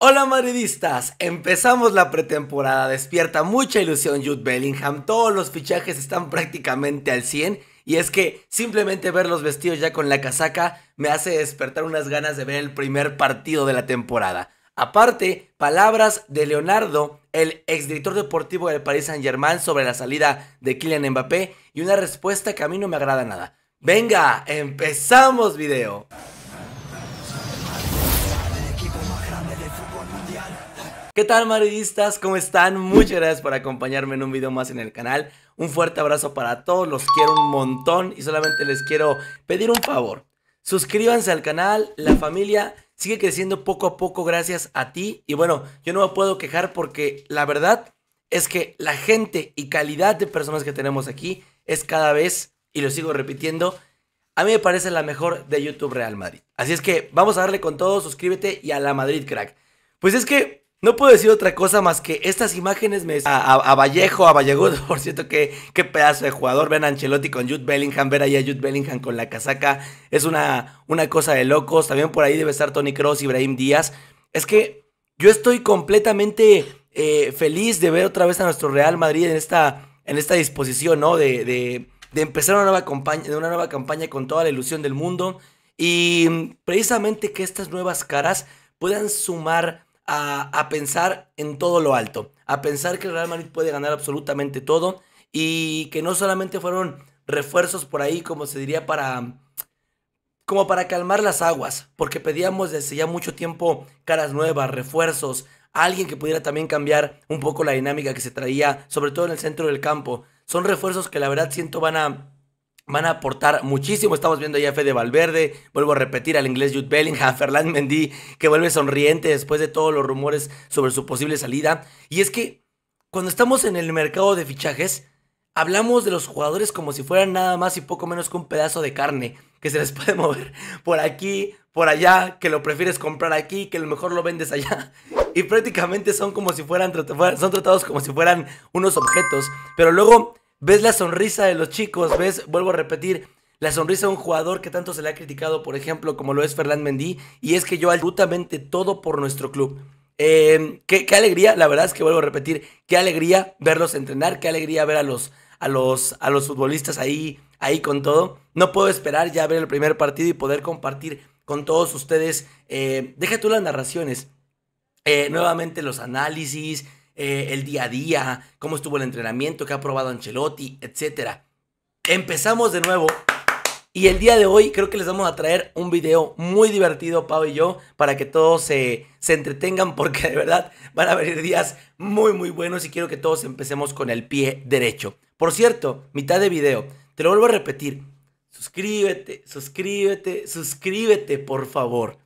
Hola madridistas, empezamos la pretemporada, despierta mucha ilusión Jude Bellingham, todos los fichajes están prácticamente al 100 y es que simplemente ver los vestidos ya con la casaca me hace despertar unas ganas de ver el primer partido de la temporada. Aparte, palabras de Leonardo, el exdirector deportivo del Paris Saint-Germain sobre la salida de Kylian Mbappé y una respuesta que a mí no me agrada nada. Venga, empezamos video. ¿Qué tal madridistas? ¿Cómo están? Muchas gracias por acompañarme en un video más en el canal. Un fuerte abrazo para todos, los quiero un montón y solamente les quiero pedir un favor. Suscríbanse al canal, la familia sigue creciendo poco a poco gracias a ti y bueno, yo no me puedo quejar porque la verdad es que la gente y calidad de personas que tenemos aquí es cada vez, y lo sigo repitiendo, a mí me parece la mejor de YouTube Real Madrid. Así es que vamos a darle con todo, suscríbete y a la Madrid, crack. Pues es que no puedo decir otra cosa más que estas imágenes me... A, a Vallejo, a por cierto, qué, pedazo de jugador. Vean a Ancelotti con Jude Bellingham, ver ahí a Jude Bellingham con la casaca. Es una, una cosa de locos. También por ahí debe estar Tony Cross, Ibrahim Díaz. Es que yo estoy completamente eh, feliz de ver otra vez a nuestro Real Madrid en esta, en esta disposición, ¿no? De, de, de empezar una nueva, campaña, una nueva campaña con toda la ilusión del mundo. Y mm, precisamente que estas nuevas caras puedan sumar a, pensar en todo lo alto, a pensar que el Real Madrid puede ganar absolutamente todo y que no solamente fueron refuerzos por ahí, como se diría, para como para calmar las aguas, porque pedíamos desde ya mucho tiempo caras nuevas, refuerzos, alguien que pudiera también cambiar un poco la dinámica que se traía, sobre todo en el centro del campo. Son refuerzos que la verdad siento van a van a aportar muchísimo. Estamos viendo ya a Fede Valverde, vuelvo a repetir al inglés Jude Bellingham, Ferland Mendy, que vuelve sonriente después de todos los rumores sobre su posible salida. Y es que cuando estamos en el mercado de fichajes, hablamos de los jugadores como si fueran nada más y poco menos que un pedazo de carne que se les puede mover por aquí, por allá, que lo prefieres comprar aquí, que lo mejor lo vendes allá. Y prácticamente son como si fueran son tratados como si fueran unos objetos, pero luego Ves la sonrisa de los chicos, ves, vuelvo a repetir, la sonrisa de un jugador que tanto se le ha criticado, por ejemplo, como lo es Fernán Mendy, y es que yo absolutamente todo por nuestro club. Em, qué, alegría, la verdad es que vuelvo a repetir, qué alegría verlos entrenar, qué alegría ver a los, a los, a los futbolistas ahí, ahí con todo. No puedo esperar ya ver el primer partido y poder compartir con todos ustedes. Eh, deja tú las narraciones, eh, nuevamente los análisis, eh, el día a día, cómo estuvo el entrenamiento, qué ha probado Ancelotti, etc. Empezamos de nuevo. Y el día de hoy creo que les vamos a traer un video muy divertido, Pau y yo, para que todos se, se entretengan porque de verdad van a venir días muy muy buenos y quiero que todos empecemos con el pie derecho. Por cierto, mitad de video, te lo vuelvo a repetir, suscríbete, suscríbete, suscríbete, por favor.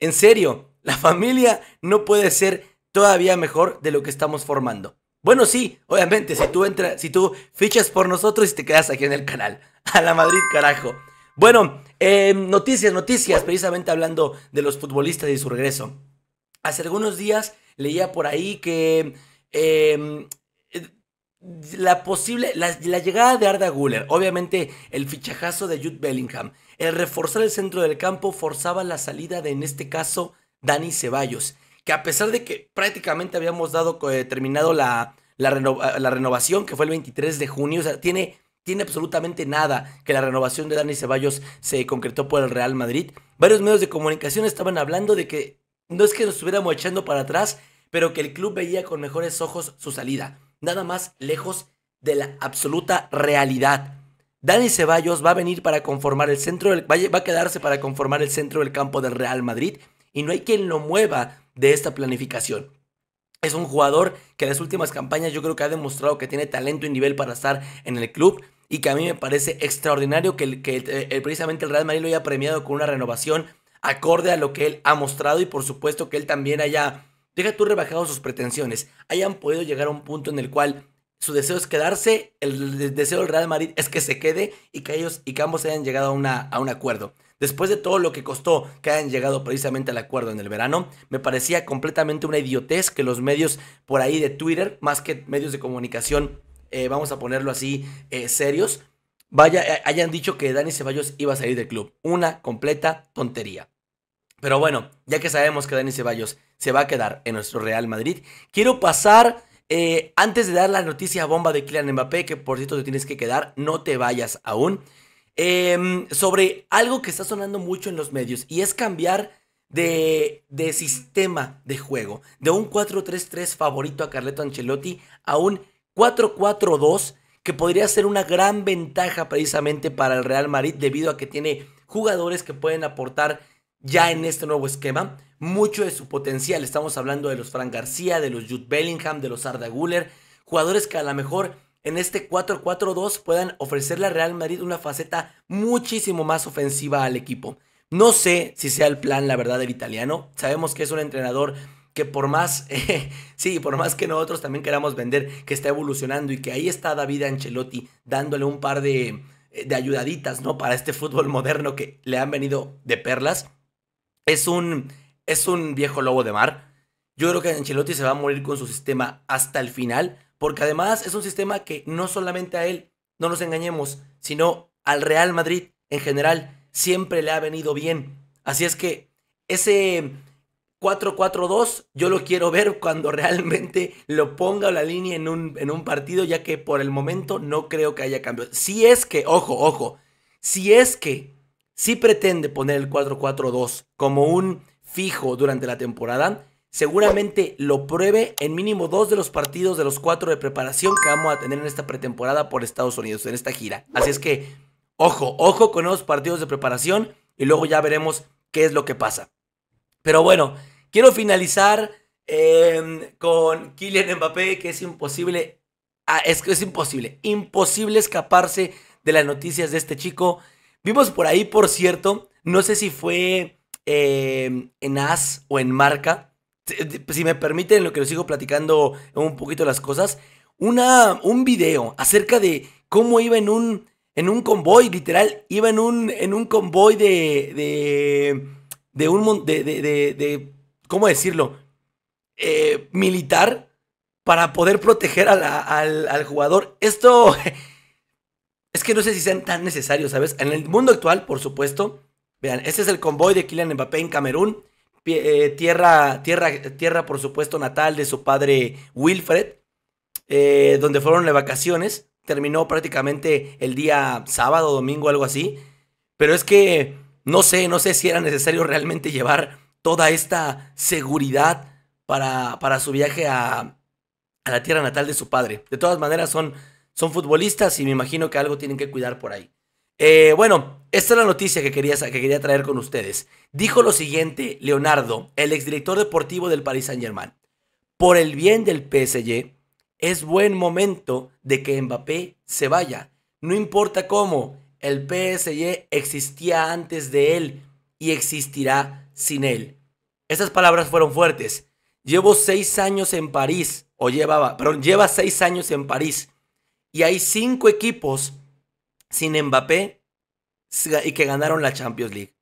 En serio, la familia no puede ser todavía mejor de lo que estamos formando. Bueno, sí, obviamente, si tú entras, si tú fichas por nosotros y te quedas aquí en el canal. A la Madrid, carajo. Bueno, em, noticias, noticias, precisamente hablando de los futbolistas y su regreso. Hace algunos días leía por ahí que em, eh, la posible, la, llegada de Arda Guller, obviamente el fichajazo de Jude Bellingham, el reforzar el centro del campo forzaba la salida de, en este caso, Dani Ceballos que a pesar de que prácticamente habíamos dado eh, terminado la, ah, la, renovación, que fue el 23 de junio, o sea, tiene, tiene absolutamente nada que la renovación de Dani Ceballos se concretó por el Real Madrid. Varios medios de comunicación estaban hablando de que no es que nos estuviéramos echando para atrás, pero que el club veía con mejores ojos su salida. Nada más lejos de la absoluta realidad. Dani Ceballos va a venir para conformar el centro, del, va a quedarse para conformar el centro del campo del Real Madrid y no hay quien lo mueva de esta planificación. Es un jugador que en las últimas campañas yo creo que ha demostrado que tiene talento y nivel para estar en el club y que a mí me parece extraordinario que, eh, precisamente el Real Madrid lo haya premiado con una renovación acorde a lo que él ha mostrado y por supuesto que él también haya, deja tú rebajado sus pretensiones, hayan podido llegar a un punto en el cual su deseo es quedarse, el deseo del Real Madrid es que se quede y que ellos y que ambos hayan llegado a, a un acuerdo. Después de todo lo que costó que hayan llegado precisamente al acuerdo en el verano, me parecía completamente una idiotez que los medios por ahí de Twitter, más que medios de comunicación, eh, vamos a ponerlo así, eh, serios, vaya, eh, hayan dicho que Dani Ceballos iba a salir del club. Una completa tontería. Pero bueno, ya que sabemos que Dani Ceballos se va a quedar en nuestro Real Madrid, quiero pasar, antes de dar la noticia bomba de Kylian Mbappé, que por cierto te tienes que quedar, no te vayas aún. Em, sobre algo que está sonando mucho en los medios y es cambiar de, de sistema de juego, de un 4-3-3 favorito a Carleto Ancelotti a un 4-4-2 que podría ser una gran ventaja precisamente para el Real Madrid debido a que tiene jugadores que pueden aportar ya en este nuevo esquema mucho de su potencial. Estamos hablando de los Fran García, de los Jude Bellingham, de los Arda Guller, jugadores que a lo mejor en este 4-4-2 puedan ofrecerle a Real Madrid una faceta muchísimo más ofensiva al equipo. No sé si sea el plan, la verdad, del italiano. Sabemos que es un entrenador que por más, sí, por más que nosotros también queramos vender, que está evolucionando y que ahí está David Ancelotti dándole un par de, eh, de ayudaditas, ¿no? Para este fútbol moderno que le han venido de perlas. Es un, es un viejo lobo de mar. Yo creo que Ancelotti se va a morir con su sistema hasta el final. Porque además es un sistema que no solamente a él, no nos engañemos, sino al Real Madrid en general siempre le ha venido bien. Así es que ese 4-4-2 yo lo quiero ver cuando realmente lo ponga la línea en un, partido, ya que por el momento no creo que haya cambios. Si es que, ojo, ojo, si es que si pretende poner el 4-4-2 como un fijo durante la temporada, seguramente lo pruebe en mínimo dos de los partidos de los cuatro de preparación que vamos a tener en esta pretemporada por Estados Unidos, en esta gira. Así es que, ojo, ojo con esos partidos de preparación y luego ya veremos qué es lo que pasa. Pero bueno, quiero finalizar em, con Kylian Mbappé, que es imposible, ah, es que es imposible, imposible escaparse de las noticias de este chico. Vimos por ahí, por cierto, no sé si fue em, en AS o en Marca, si me permiten lo que les sigo platicando un poquito las cosas, una, un video acerca de cómo iba en un, en un convoy, literal, iba en un, en un convoy de, de, un, de, de, ¿cómo decirlo? Eh, militar para poder proteger al, al jugador. Esto es que no sé si sean tan necesarios, ¿sabes? En el mundo actual, por supuesto, vean, este es el convoy de Kylian Mbappé en Camerún. Eh, tierra, tierra, tierra, por supuesto, natal de su padre Wilfred, eh, donde fueron de vacaciones. Terminó prácticamente el día sábado, domingo, algo así. Pero es que no sé, no sé si era necesario realmente llevar toda esta seguridad para, para su viaje a, a, la tierra natal de su padre. De todas maneras, son, son futbolistas y me imagino que algo tienen que cuidar por ahí. Eh, bueno, esta es la noticia que quería, que quería traer con ustedes. Dijo lo siguiente Leonardo, el exdirector deportivo del Paris Saint-Germain. Por el bien del PSG, es buen momento de que Mbappé se vaya. No importa cómo, el PSG existía antes de él y existirá sin él. Estas palabras fueron fuertes. Llevo seis años en París, o llevaba, perdón, lleva seis años en París, y hay cinco equipos sin Mbappé y que ganaron la Champions League.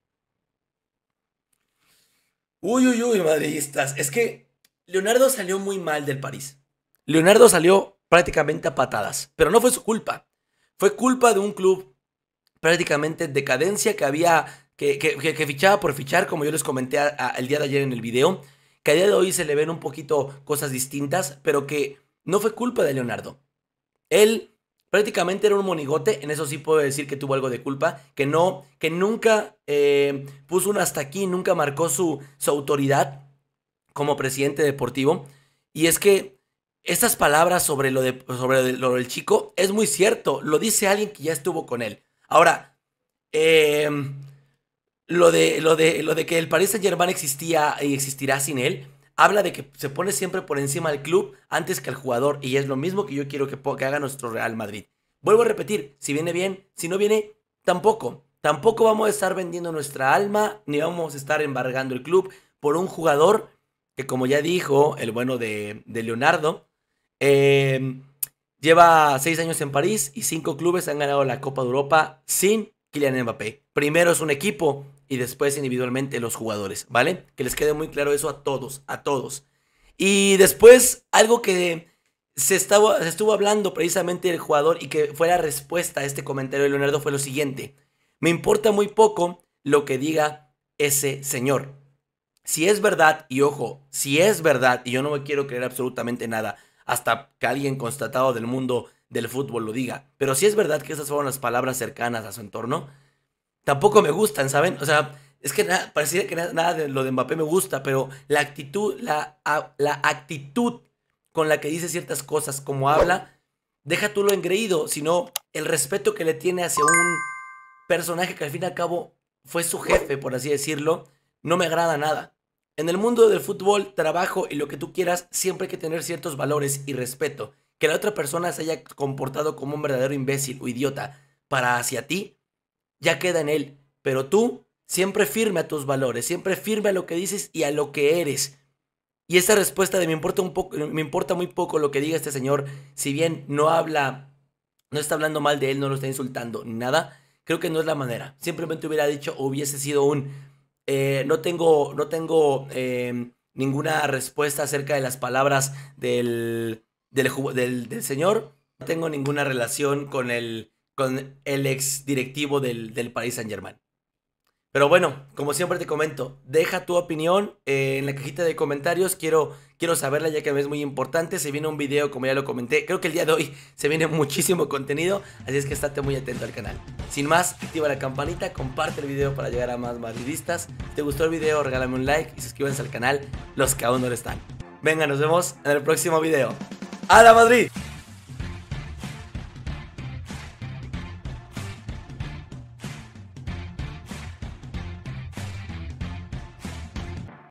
Uy, uy, uy, madridistas. Es que Leonardo salió muy mal del París. Leonardo salió prácticamente a patadas, pero no fue su culpa. Fue culpa de un club prácticamente en decadencia que había, que, fichaba por fichar, como yo les comenté el día de ayer en el video, que a día de hoy se le ven un poquito cosas distintas, pero que no fue culpa de Leonardo. Él prácticamente era un monigote, en eso sí puedo decir que tuvo algo de culpa, que no, que nunca eh, puso un hasta aquí, nunca marcó su, su autoridad como presidente deportivo. Y es que estas palabras sobre lo, de, sobre lo del chico es muy cierto, lo dice alguien que ya estuvo con él. Ahora, em, lo, de, lo, de, lo de que el Paris Saint Germain existía y existirá sin él, habla de que se pone siempre por encima del club antes que al jugador y es lo mismo que yo quiero que, haga nuestro Real Madrid. Vuelvo a repetir, si viene bien, si no viene, tampoco. Tampoco vamos a estar vendiendo nuestra alma ni vamos a estar embargando el club por un jugador que como ya dijo el bueno de, Leonardo, em, lleva seis años en París y cinco clubes han ganado la Copa de Europa sin Kylian Mbappé. Primero es un equipo y después individualmente los jugadores, ¿vale? Que les quede muy claro eso a todos, a todos. Y después algo que se, estaba, estuvo hablando precisamente del jugador y que fue la respuesta a este comentario de Leonardo fue lo siguiente. Me importa muy poco lo que diga ese señor. Si es verdad, y ojo, si es verdad, y yo no me quiero creer absolutamente nada, hasta que alguien constatado del mundo del fútbol lo diga, pero si es verdad que esas fueron las palabras cercanas a su entorno, tampoco me gustan, ¿saben? O sea, es que nada, pareciera que nada, de lo de Mbappé me gusta, pero la actitud, la, la actitud con la que dice ciertas cosas, como habla, deja tú lo engreído, sino el respeto que le tiene hacia un personaje que al fin y al cabo fue su jefe, por así decirlo, no me agrada nada. En el mundo del fútbol, trabajo y lo que tú quieras, siempre hay que tener ciertos valores y respeto. Que la otra persona se haya comportado como un verdadero imbécil o idiota para hacia ti, ya queda en Él. Pero tú siempre firme a tus valores, siempre firme a lo que dices y a lo que eres. Y esa respuesta de me importa, un poco, me importa muy poco lo que diga este señor, si bien no habla, no está hablando mal de él, no lo está insultando nada, creo que no es la manera. Simplemente hubiera dicho hubiese sido un, eh, no tengo, no tengo em, ninguna respuesta acerca de las palabras del, del, del, señor, no tengo ninguna relación con el con el ex directivo del, del Paris Saint Germain. Pero bueno, como siempre te comento, deja tu opinión eh, en la cajita de comentarios. Quiero, quiero saberla ya que es muy importante. Se viene un video, como ya lo comenté. Creo que el día de hoy se viene muchísimo contenido. Así es que estate muy atento al canal. Sin más, activa la campanita, comparte el video para llegar a más madridistas. Si te gustó el video, regálame un like y suscríbanse al canal los que aún no lo están. Venga, nos vemos en el próximo video. ¡Hala Madrid!